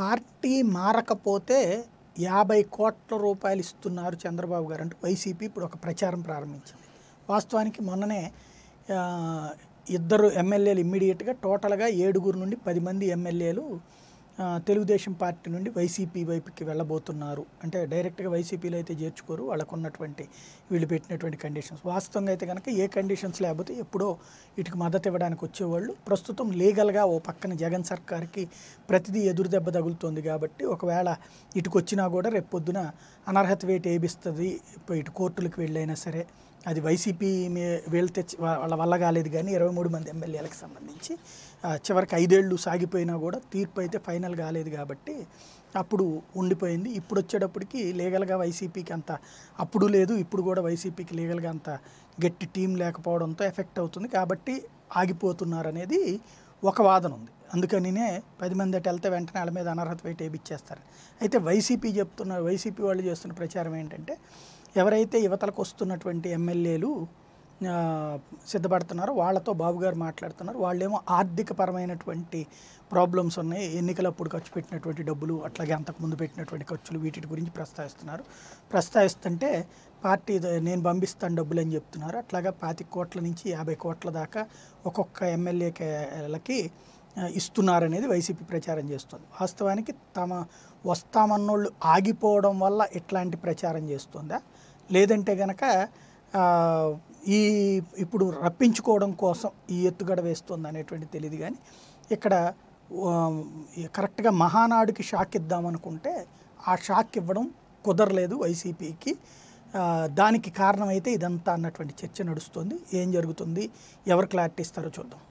party మారకపోతే యాభై కోట్ల రూపాయలు ఇస్తున్నారు చంద్రబాబు గారు అంటే వైసీపీ ఇప్పుడు ఒక ప్రచారం ప్రారంభించింది వాస్తవానికి మొన్ననే ఇద్దరు ఎమ్మెల్యేలు ఇమ్మీడియట్గా టోటల్గా ఏడుగురు నుండి పది మంది ఎమ్మెల్యేలు తెలుగుదేశం పార్టీ నుండి వైసీపీ వైపుకి వెళ్ళబోతున్నారు అంటే డైరెక్ట్గా వైసీపీలో అయితే చేర్చుకోరు వాళ్ళకు ఉన్నటువంటి వీళ్ళు పెట్టినటువంటి కండిషన్స్ వాస్తవంగా అయితే కనుక ఏ కండిషన్స్ లేకపోతే ఎప్పుడో వీటికి మద్దతు ఇవ్వడానికి వచ్చేవాళ్ళు ప్రస్తుతం లీగల్గా ఓ పక్కన జగన్ సర్కార్కి ప్రతిదీ ఎదురు దెబ్బ కాబట్టి ఒకవేళ ఇటుకొచ్చినా కూడా రేపు పొద్దున అనర్హత వేటు ఏబిస్తుంది ఇటు కోర్టులకు వెళ్ళైనా సరే అది వైసీపీ వీళ్ళు తెచ్చి వాళ్ళ వల్ల కాలేదు కానీ ఇరవై మూడు మంది ఎమ్మెల్యేలకు సంబంధించి చివరికి ఐదేళ్ళు సాగిపోయినా కూడా తీర్పు అయితే ఫైనల్ కాలేదు కాబట్టి అప్పుడు ఉండిపోయింది ఇప్పుడు వచ్చేటప్పటికి లీగల్గా వైసీపీకి అంత అప్పుడు లేదు ఇప్పుడు కూడా వైసీపీకి లీగల్గా అంత గట్టి టీం లేకపోవడంతో ఎఫెక్ట్ అవుతుంది కాబట్టి ఆగిపోతున్నారనేది ఒక వాదన ఉంది అందుకనినే పది మంది అటు వెళ్తే వెంటనే వాళ్ళ మీద అనర్హత వేయటేపిచ్చేస్తారు అయితే వైసీపీ చెప్తున్న వైసీపీ వాళ్ళు చేస్తున్న ప్రచారం ఏంటంటే ఎవరైతే యువతలకు వస్తున్నటువంటి ఎమ్మెల్యేలు సిద్ధపడుతున్నారో వాళ్ళతో బాబు గారు మాట్లాడుతున్నారు వాళ్ళేమో ఆర్థికపరమైనటువంటి ప్రాబ్లమ్స్ ఉన్నాయి ఎన్నికలప్పుడు ఖర్చు పెట్టినటువంటి డబ్బులు అట్లాగే అంతకుముందు పెట్టినటువంటి ఖర్చులు వీటి గురించి ప్రస్తావిస్తున్నారు ప్రస్తావిస్తుంటే పార్టీ నేను పంపిస్తాను డబ్బులు అని చెప్తున్నారు అట్లాగా పాతి కోట్ల నుంచి యాభై కోట్ల దాకా ఒక్కొక్క ఎమ్మెల్యేకి ఇస్తున్నారనేది వైసీపీ ప్రచారం చేస్తుంది వాస్తవానికి తమ వస్తామన్నోళ్ళు ఆగిపోవడం వల్ల ఇట్లాంటి ప్రచారం చేస్తుందా లేదంటే కనుక ఈ ఇప్పుడు రప్పించుకోవడం కోసం ఈ ఎత్తుగడ వేస్తుంది అనేటువంటి తెలియదు కానీ ఇక్కడ కరెక్ట్గా మహానాడుకి షాక్ ఇద్దామనుకుంటే ఆ షాక్ ఇవ్వడం కుదరలేదు వైసీపీకి దానికి కారణమైతే ఇదంతా అన్నటువంటి చర్చ నడుస్తుంది ఏం జరుగుతుంది ఎవరు క్లారిటీ ఇస్తారో చూద్దాం